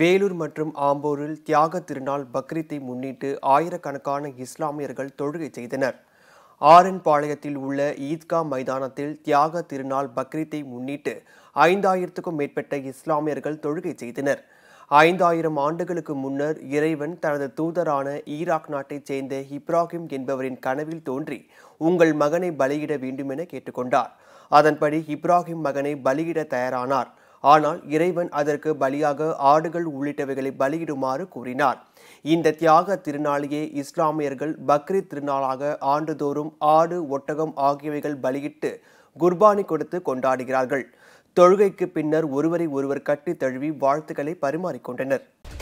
வேலூர் மற்றும் ஆம்பூரில் தியாக திருநாள் பக்ரீத்தை முன்னிட்டு ஆயிரக்கணக்கான இஸ்லாமியர்கள் தொழுகை செய்தனர் ஆரன்பாளையத்தில் உள்ள ஈத்கா மைதானத்தில் தியாக திருநாள் பக்ரீத்தை முன்னிட்டு ஐந்தாயிரத்துக்கும் மேற்பட்ட இஸ்லாமியர்கள் தொழுகை செய்தனர் ஐந்தாயிரம் ஆண்டுகளுக்கு முன்னர் இறைவன் தனது தூதரான ஈராக் நாட்டைச் சேர்ந்த இப்ராஹிம் என்பவரின் கனவில் தோன்றி உங்கள் மகனை பலியிட வேண்டுமென கேட்டுக்கொண்டார் அதன்படி இப்ராஹிம் மகனை பலியிட தயாரானார் ஆனால் இறைவன் அதற்கு பலியாக ஆடுகள் உள்ளிட்டவைகளை பலியிடுமாறு கூறினார் இந்த தியாக திருநாளையே இஸ்லாமியர்கள் பக்ரீத் திருநாளாக ஆண்டுதோறும் ஆடு ஒட்டகம் ஆகியவைகள் பலியிட்டு குர்பானி கொடுத்து கொண்டாடுகிறார்கள் தொழுகைக்கு பின்னர் ஒருவரை ஒருவர் கட்டி தழுவி வாழ்த்துக்களை பரிமாறிக்கொண்டனர்